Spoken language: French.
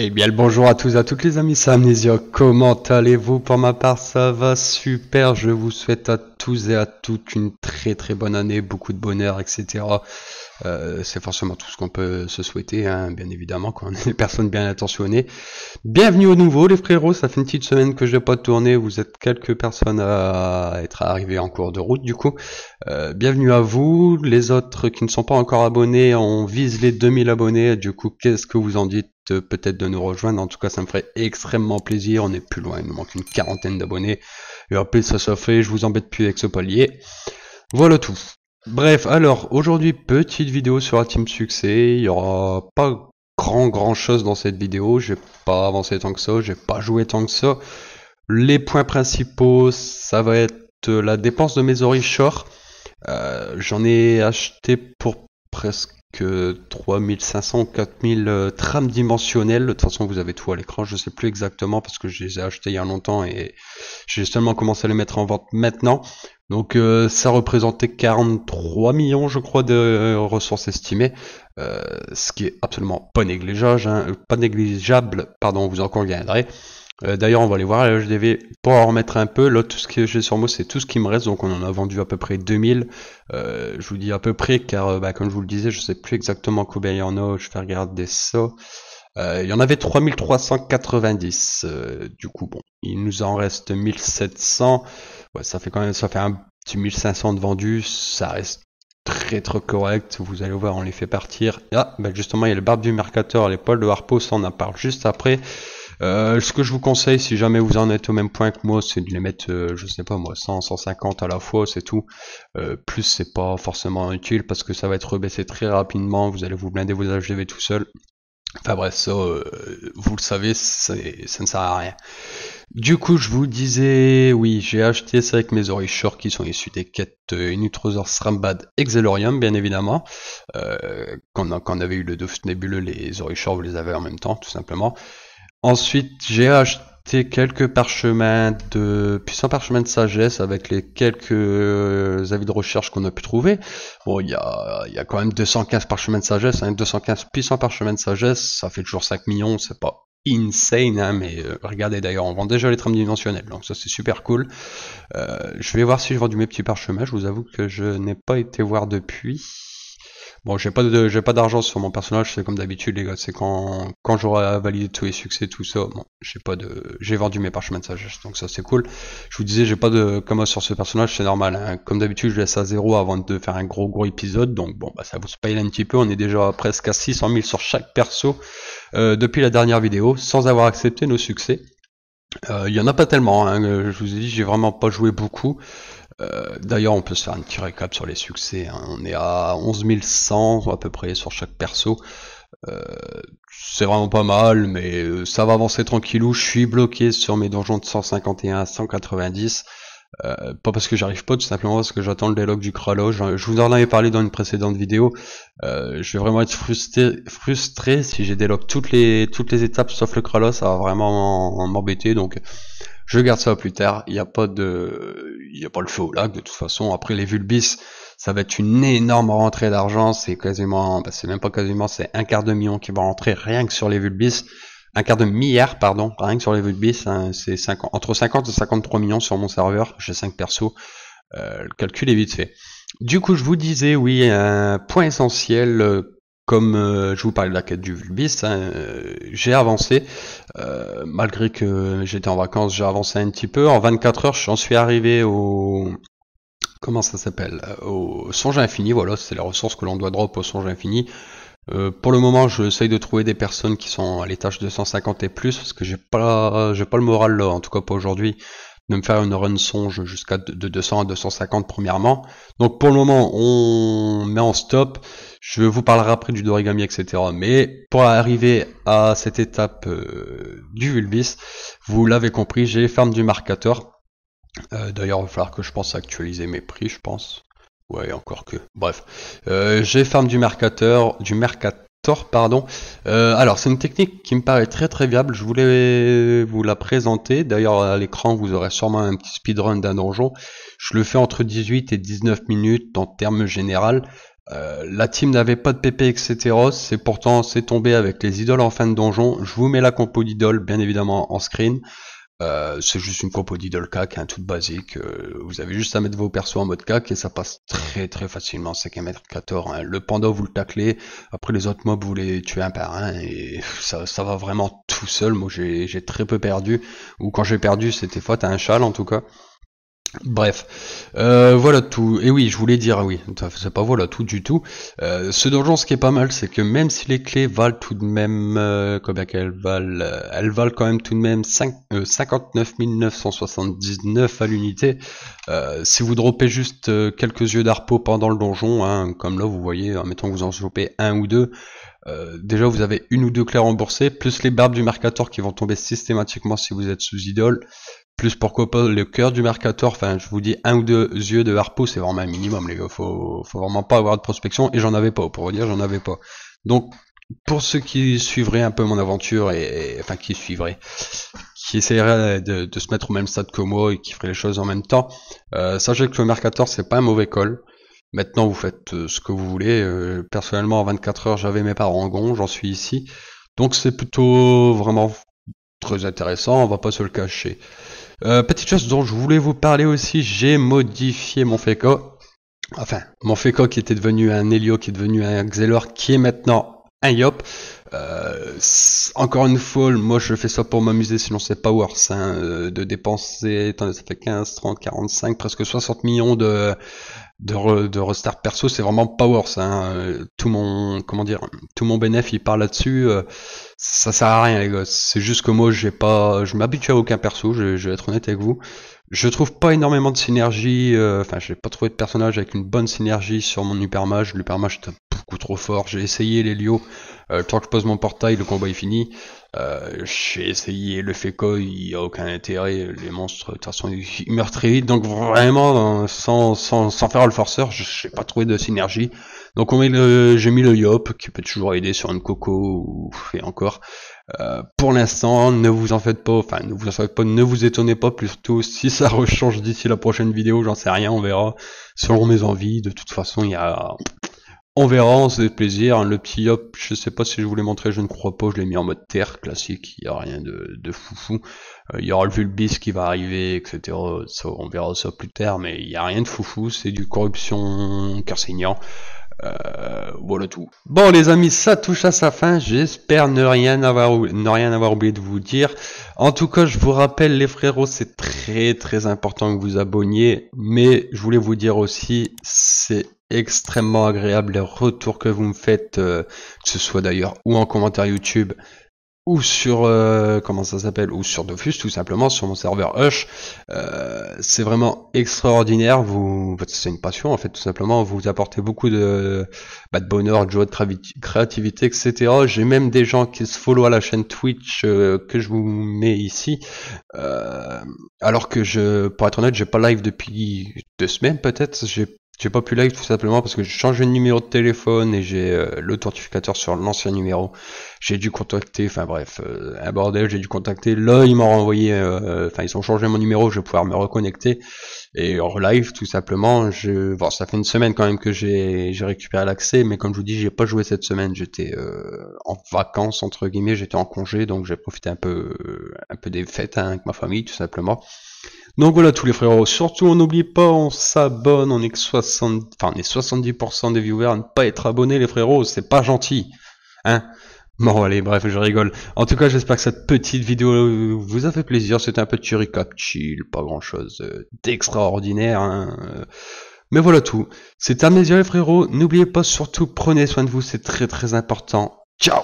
Eh bien bonjour à tous et à toutes les amis, c'est Amnesia, comment allez-vous Pour ma part ça va super, je vous souhaite à tous et à toutes une très très bonne année, beaucoup de bonheur, etc. Euh, c'est forcément tout ce qu'on peut se souhaiter, hein, bien évidemment, quand on est des personnes bien intentionnées. Bienvenue au nouveau les frérots, ça fait une petite semaine que je n'ai pas tourné, vous êtes quelques personnes à être arrivées en cours de route du coup. Euh, bienvenue à vous, les autres qui ne sont pas encore abonnés, on vise les 2000 abonnés, du coup qu'est-ce que vous en dites euh, peut-être de nous rejoindre. En tout cas, ça me ferait extrêmement plaisir. On est plus loin, il nous manque une quarantaine d'abonnés. Et après ça se fait, je vous embête plus avec ce palier. Voilà tout. Bref, alors aujourd'hui, petite vidéo sur la team succès. Il n'y aura pas grand grand chose dans cette vidéo. J'ai pas avancé tant que ça, j'ai pas joué tant que ça. Les points principaux, ça va être euh, la dépense de mes orichors. Euh, j'en ai acheté pour presque 3500 4000 euh, trames dimensionnelles. De toute façon, vous avez tout à l'écran. Je ne sais plus exactement parce que je les ai achetés il y a longtemps et j'ai seulement commencé à les mettre en vente maintenant. Donc euh, ça représentait 43 millions, je crois, de euh, ressources estimées, ce qui est absolument pas négligeable, hein, pas négligeable, pardon, vous en conviendrez. Euh, d'ailleurs, on va aller voir je l'HDV pour en remettre un peu. Là, tout ce que j'ai sur moi, c'est tout ce qui me reste. Donc, on en a vendu à peu près 2000. Euh, je vous dis à peu près, car euh, bah, comme je vous le disais, je sais plus exactement combien il y en a. Je vais regarder ça. Euh, il y en avait 3390. du coup, bon, il nous en reste 1700. ça fait quand même, ça fait un petit 1500 de vendus. Ça reste très très correct. Vous allez voir, on les fait partir. Ah, bah justement, il y a le barbe du Mercator, l'épaule de Harpo, ça on en parle juste après. Euh, ce que je vous conseille, si jamais vous en êtes au même point que moi, c'est de les mettre, euh, je sais pas moi, 100, 150 à la fois, c'est tout. Euh, plus, c'est pas forcément utile parce que ça va être rebaissé très rapidement. Vous allez vous blinder vos HDV tout seul. Enfin bref, ça, euh, vous le savez, ça ne sert à rien. Du coup, je vous disais, oui, j'ai acheté ça avec mes orichores qui sont issus des quêtes Inutrosor Srambad Exelorium, bien évidemment. quand, on avait eu le Doft Nebuleux, les aurichors, vous les avez en même temps, tout simplement. Ensuite, j'ai acheté quelques parchemins de puissants parchemins de sagesse avec les quelques euh, avis de recherche qu'on a pu trouver. Bon, il y a, quand même 215 parchemins de sagesse, hein, 215 puissants parchemins de sagesse, ça fait toujours 5 millions, c'est pas insane, hein, mais euh, regardez d'ailleurs, on vend déjà les trames dimensionnelles, donc ça c'est super cool. Euh, je vais voir si je vends du mes petits parchemins, je vous avoue que je n'ai pas été voir depuis. Bon, j'ai pas de, j'ai pas d'argent sur mon personnage, c'est comme d'habitude, les gars. C'est quand, quand j'aurai validé tous les succès, tout ça. Bon, j'ai pas de, j'ai vendu mes parchemins de sagesse, donc ça c'est cool. Je vous disais, j'ai pas de comment sur ce personnage, c'est normal. Hein. Comme d'habitude, je laisse à zéro avant de faire un gros gros épisode, donc bon, bah ça vous spoil un petit peu. On est déjà presque à 600 000 sur chaque perso euh, depuis la dernière vidéo, sans avoir accepté nos succès. Euh, il y en a pas tellement, hein, euh, je vous ai dit, j'ai vraiment pas joué beaucoup. Euh, d'ailleurs, on peut se faire un petit récap sur les succès. Hein. On est à 11100 à peu près sur chaque perso. Euh, c'est vraiment pas mal, mais euh, ça va avancer tranquillou. Je suis bloqué sur mes donjons de 151 à 190. pas parce que j'arrive pas, tout simplement parce que j'attends le dialogue du Kralo. Je, vous en avais parlé dans une précédente vidéo. je vais vraiment être frustré, frustré si j'ai déloque toutes les, toutes les étapes sauf le Kralo. Ça va vraiment m'embêter. Donc je garde ça plus tard. Il n'y a pas de, il n'y a pas le feu au lac de toute façon. Après les Vulbis, ça va être une énorme rentrée d'argent. C'est quasiment, bah, c'est même pas quasiment, c'est un quart de million qui va rentrer rien que sur les Vulbis. Un quart de milliard, pardon, rien que sur les Vulbis. Hein. c'est entre 50 et 53 millions sur mon serveur. J'ai 5 persos. Euh, le calcul est vite fait. Du coup, je vous disais, oui, un point essentiel euh, comme euh, je vous parlais de la quête du Vulbis, hein, euh, j'ai avancé, euh, malgré que j'étais en vacances, j'ai avancé un petit peu. En 24 heures, j'en suis arrivé au... Comment ça s'appelle Au songe infini, voilà, c'est la ressource que l'on doit drop au songe infini. pour le moment, j'essaye de trouver des personnes qui sont à l'étage 250 et plus, parce que j'ai pas, pas le moral, en tout cas pas aujourd'hui, de me faire une run songe jusqu'à de 200 à 250 premièrement. Donc pour le moment, on met en stop. Je vous parlerai après du Dorigami, etc. Mais pour arriver à cette étape euh, du Vulbis, vous l'avez compris, j'ai ferme du marcateur. Euh, d'ailleurs, il va falloir que je pense à actualiser mes prix, je pense. Ouais, encore que. Bref. Euh, j'ai fermé du marcateur, du mercat pardon. Euh, alors, c'est une technique qui me paraît très très viable. Je voulais vous la présenter. D'ailleurs, à l'écran, vous aurez sûrement un petit speedrun d'un donjon. Je le fais entre 18 et 19 minutes en termes général. Euh, la team n'avait pas de PP, etc. C'est pourtant, c'est tombé avec les idoles en fin de donjon. Je vous mets la compo d'idole bien évidemment, en screen. Euh, c'est juste une compo d'idle CAC, toute basique. Euh, vous avez juste à mettre vos persos en mode CAC et ça passe très très facilement, 5 mètre 14 Le panda, vous le taclez, après les autres mobs, vous les tuez un par un et ça, ça va vraiment tout seul. Moi, j'ai très peu perdu, ou quand j'ai perdu, c'était faute à un châle en tout cas. Bref, euh, voilà tout. Et oui, je voulais dire, ah oui, c'est pas voilà tout du tout. Euh, ce donjon, ce qui est pas mal, c'est que même si les clés valent tout de même, euh, combien qu'elles valent, euh, elles valent quand même tout de même 5, 59 979 à l'unité. si vous dropez juste quelques yeux d'arpeau pendant le donjon, hein, comme là vous voyez, en mettons que vous en chopez un ou deux, déjà vous avez une ou deux clés remboursées, plus les barbes du mercator qui vont tomber systématiquement si vous êtes sous idole plus pourquoi pas le cœur du Mercator, enfin je vous dis un ou deux yeux de Harpo, c'est vraiment un minimum les gars, faut, vraiment pas avoir de prospection, et j'en avais pas, pour vous dire j'en avais pas. Donc pour ceux qui suivraient un peu mon aventure, et, enfin qui suivraient, qui essaieraient de, se mettre au même stade que moi et qui feraient les choses en même temps, euh, sachez que le Mercator c'est pas un mauvais col. Maintenant vous faites euh, ce que vous voulez. Euh, personnellement en 24 heures j'avais mes parents parangons, j'en suis ici. Donc c'est plutôt vraiment très intéressant, on va pas se le cacher. Euh, petite chose dont je voulais vous parler aussi, j'ai modifié mon FECO. Enfin, mon FECO qui était devenu un Helio, qui est devenu un Xelor, qui est maintenant un Yop. Euh, encore une fois, moi je fais ça pour m'amuser, sinon c'est pas worth hein, euh, de dépenser, attendez, ça fait 15, 30, 45, presque 60 millions de, de, de restart perso, c'est vraiment power. Ça, hein. Tout mon comment dire, tout mon bénéfice il part là-dessus. Euh, ça sert à rien les gars. C'est juste que moi j'ai pas, je m'habitue à aucun perso. Je, je, vais être honnête avec vous. Je trouve pas énormément de synergie. Euh, enfin, j'ai pas trouvé de personnage avec une bonne synergie sur mon hypermage. L'hypermage trop fort. J'ai essayé les Euh, tant que je pose mon portail, le combat est fini. Euh, j'ai essayé le féco il n'y a aucun intérêt. Les monstres, de toute façon, ils meurent très vite. Donc vraiment, sans, sans, sans faire le forceur, je n'ai pas trouvé de synergie. Donc on met le, j'ai mis le Yop, qui peut toujours aider sur une Coco et encore. Euh, pour l'instant, ne vous en faites pas, enfin ne vous en faites pas, ne vous étonnez pas, plutôt si ça rechange d'ici la prochaine vidéo, j'en sais rien, on verra, selon mes envies, de toute façon il y a on verra, on se plaisir. Le petit hop, je sais pas si je vous l'ai montré, je ne crois pas, je l'ai mis en mode terre classique, il n'y a rien de, de foufou. Euh, il y aura le vulbis qui va arriver, etc. on verra ça plus tard, mais il n'y a rien de foufou, c'est du corruption carcignan. Euh, voilà tout. Bon les amis, ça touche à sa fin. J'espère ne rien avoir ne rien avoir oublié de vous dire. En tout cas, je vous rappelle les frérots, c'est très très important que vous abonniez. Mais je voulais vous dire aussi, c'est extrêmement agréable les retours que vous me faites, euh, que ce soit d'ailleurs ou en commentaire YouTube ou sur euh, comment ça s'appelle ou sur Dofus tout simplement sur mon serveur Hush. Euh, c'est vraiment extraordinaire. Vous, c'est une passion en fait tout simplement. Vous apportez beaucoup de, bah, bonheur, de joie, de créativité, etc. J'ai même des gens qui se follow à la chaîne Twitch que je vous mets ici. alors que je, pour être honnête, j'ai pas live depuis deux semaines peut-être. J'ai j'ai pas pu live tout simplement parce que j'ai changé de numéro de téléphone et j'ai euh, l'authentificateur sur l'ancien numéro. J'ai dû contacter, enfin bref, euh, un bordel, j'ai dû contacter. Là, ils m'ont renvoyé, euh, enfin ils ont changé mon numéro, je vais pouvoir me reconnecter. Et en live tout simplement, je, bon, ça fait une semaine quand même que j'ai récupéré l'accès, mais comme je vous dis, j'ai pas joué cette semaine. J'étais en vacances entre guillemets, j'étais en congé, donc j'ai profité un peu, un peu des fêtes hein, avec ma famille tout simplement. Donc voilà tous les frérots, surtout on n'oublie pas, on s'abonne, on est 60, enfin on 70% des viewers à ne pas être abonnés les frérots, c'est pas gentil. Hein Bon allez, bref, je rigole. En tout cas, j'espère que cette petite vidéo vous a fait plaisir, c'était un petit recap chill, pas grand chose d'extraordinaire. Hein. mais voilà tout. C'est yeux, les frérots, n'oubliez pas surtout, prenez soin de vous, c'est très très important. Ciao